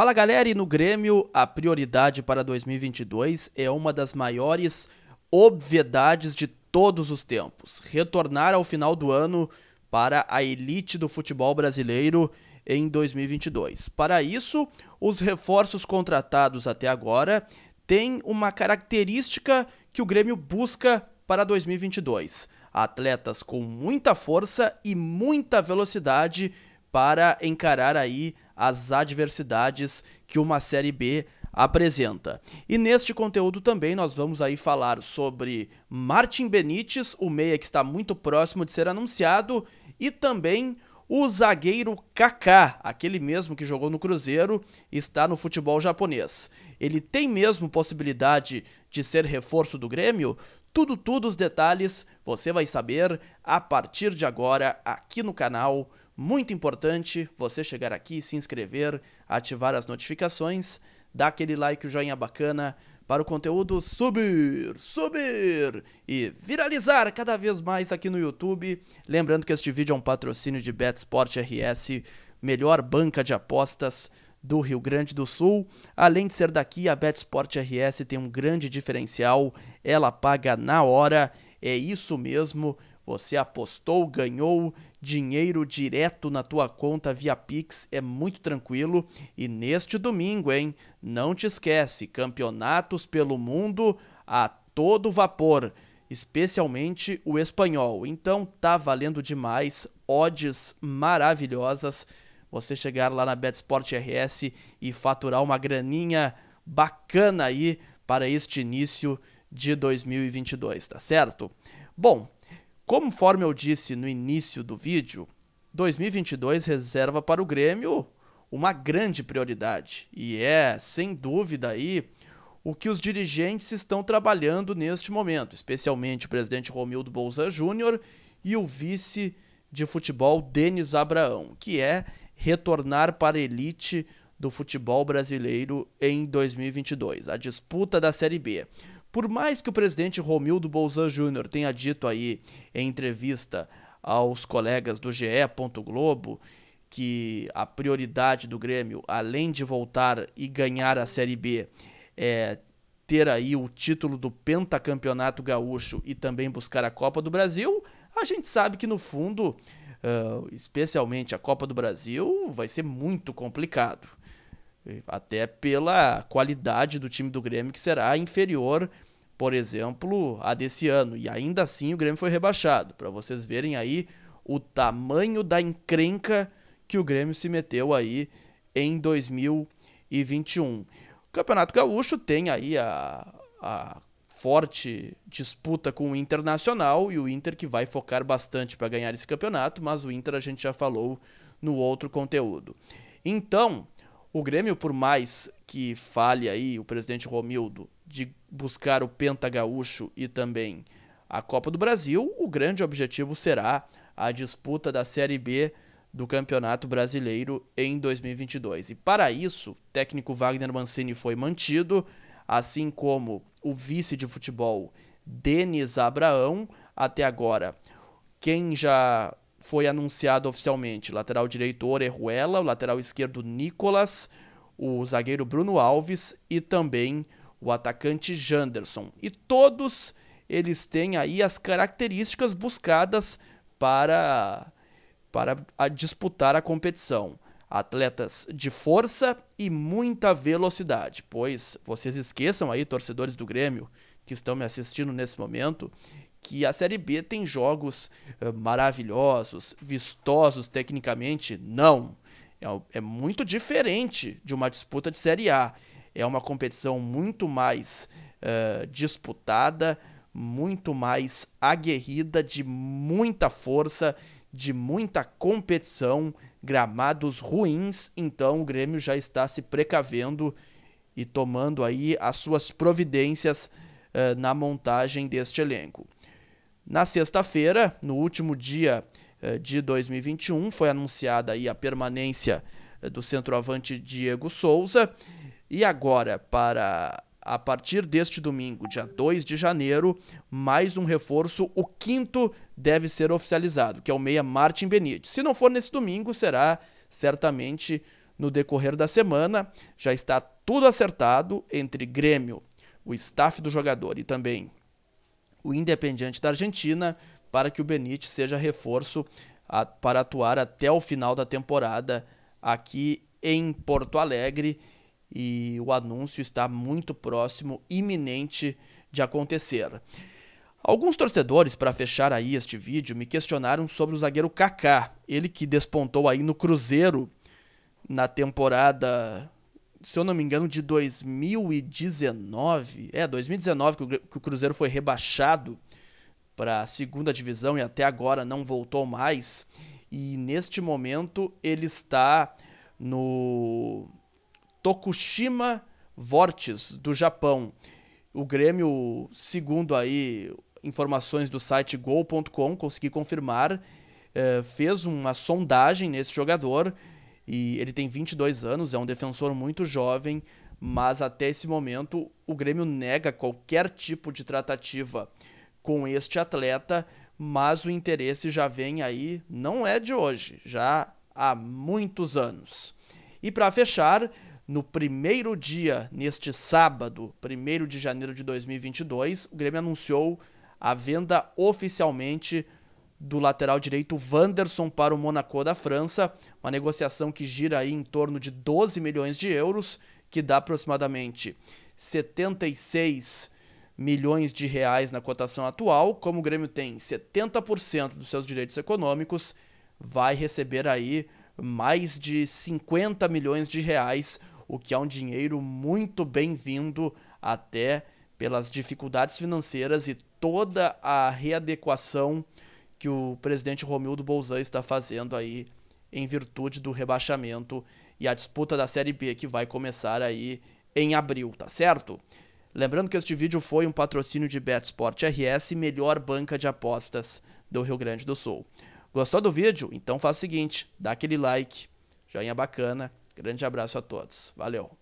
Fala galera, e no Grêmio a prioridade para 2022 é uma das maiores obviedades de todos os tempos. Retornar ao final do ano para a elite do futebol brasileiro em 2022. Para isso, os reforços contratados até agora têm uma característica que o Grêmio busca para 2022: atletas com muita força e muita velocidade para encarar aí as adversidades que uma série B apresenta. E neste conteúdo também nós vamos aí falar sobre Martin Benítez, o meia que está muito próximo de ser anunciado, e também o zagueiro Kaká, aquele mesmo que jogou no Cruzeiro, está no futebol japonês. Ele tem mesmo possibilidade de ser reforço do Grêmio? Tudo, tudo os detalhes você vai saber a partir de agora aqui no canal muito importante você chegar aqui, se inscrever, ativar as notificações, dar aquele like, o joinha bacana para o conteúdo subir, subir e viralizar cada vez mais aqui no YouTube. Lembrando que este vídeo é um patrocínio de BetSport RS, melhor banca de apostas do Rio Grande do Sul. Além de ser daqui, a BetSport RS tem um grande diferencial, ela paga na hora, é isso mesmo. Você apostou, ganhou dinheiro direto na tua conta via Pix, é muito tranquilo. E neste domingo, hein? Não te esquece, campeonatos pelo mundo a todo vapor, especialmente o espanhol. Então tá valendo demais, odds maravilhosas. Você chegar lá na Betsport RS e faturar uma graninha bacana aí para este início de 2022, tá certo? Bom, Conforme eu disse no início do vídeo, 2022 reserva para o Grêmio uma grande prioridade. E é, sem dúvida, aí o que os dirigentes estão trabalhando neste momento, especialmente o presidente Romildo Bolsa Júnior e o vice de futebol Denis Abraão, que é retornar para a elite do futebol brasileiro em 2022, a disputa da Série B. Por mais que o presidente Romildo Bolzan Júnior tenha dito aí em entrevista aos colegas do GE. Globo que a prioridade do Grêmio, além de voltar e ganhar a Série B, é ter aí o título do pentacampeonato gaúcho e também buscar a Copa do Brasil, a gente sabe que no fundo, uh, especialmente a Copa do Brasil, vai ser muito complicado. É, até pela qualidade do time do Grêmio, que será inferior, por exemplo, a desse ano. E ainda assim o Grêmio foi rebaixado. Para vocês verem aí o tamanho da encrenca que o Grêmio se meteu aí em 2021. O Campeonato Gaúcho tem aí a, a forte disputa com o Internacional e o Inter que vai focar bastante para ganhar esse campeonato, mas o Inter a gente já falou no outro conteúdo. Então, o Grêmio, por mais que fale aí o presidente Romildo de buscar o Penta Gaúcho e também a Copa do Brasil, o grande objetivo será a disputa da Série B do Campeonato Brasileiro em 2022. E para isso, técnico Wagner Mancini foi mantido, assim como o vice de futebol Denis Abraão, até agora. Quem já foi anunciado oficialmente. Lateral direito Orejuela, o lateral esquerdo Nicolas, o zagueiro Bruno Alves e também o atacante Janderson. E todos eles têm aí as características buscadas para para a disputar a competição. Atletas de força e muita velocidade, pois vocês esqueçam aí torcedores do Grêmio que estão me assistindo nesse momento que a Série B tem jogos eh, maravilhosos, vistosos tecnicamente. Não. É, é, muito diferente de uma disputa de Série A. É uma competição muito mais uh, disputada, muito mais aguerrida, de muita força, de muita competição, gramados ruins. Então o Grêmio já está se precavendo e tomando aí as suas providências uh, na montagem deste elenco. Na sexta-feira, no último dia eh, de 2021, foi anunciada aí a permanência eh, do centroavante Diego Souza. E agora, para a partir deste domingo, dia 2 de janeiro, mais um reforço, o quinto deve ser oficializado, que é o meia Martin Benítez. Se não for nesse domingo, será certamente no decorrer da semana. Já está tudo acertado entre Grêmio, o staff do jogador e também o Independiente da Argentina para que o Benítez seja reforço a, para atuar até o final da temporada aqui em Porto Alegre e o anúncio está muito próximo, iminente de acontecer. Alguns torcedores, para fechar aí este vídeo, me questionaram sobre o zagueiro Kaká, ele que despontou aí no Cruzeiro na temporada se eu não me engano, de 2019. É, 2019 que o, que o Cruzeiro foi rebaixado para a segunda divisão e até agora não voltou mais. E neste momento ele está no Tokushima Vortis do Japão. O Grêmio, segundo aí informações do site gol.com, consegui confirmar, eh, fez uma sondagem nesse jogador e ele tem 22 anos, é um defensor muito jovem, mas até esse momento o Grêmio nega qualquer tipo de tratativa com este atleta, mas o interesse já vem aí, não é de hoje, já há muitos anos. E para fechar, no primeiro dia, neste sábado, 1 de janeiro de 2022, o Grêmio anunciou a venda oficialmente do lateral direito Wanderson para o Monaco da França, uma negociação que gira aí em torno de 12 milhões de euros, que dá aproximadamente 76 milhões de reais na cotação atual. Como o Grêmio tem 70% dos seus direitos econômicos, vai receber aí mais de 50 milhões de reais, o que é um dinheiro muito bem-vindo até pelas dificuldades financeiras e toda a readequação que o presidente Romildo Bolzan está fazendo aí em virtude do rebaixamento e a disputa da Série B que vai começar aí em abril, tá certo? Lembrando que este vídeo foi um patrocínio de BetSport RS, melhor banca de apostas do Rio Grande do Sul. Gostou do vídeo? Então faça o seguinte, dá aquele like, joinha bacana. Grande abraço a todos. Valeu.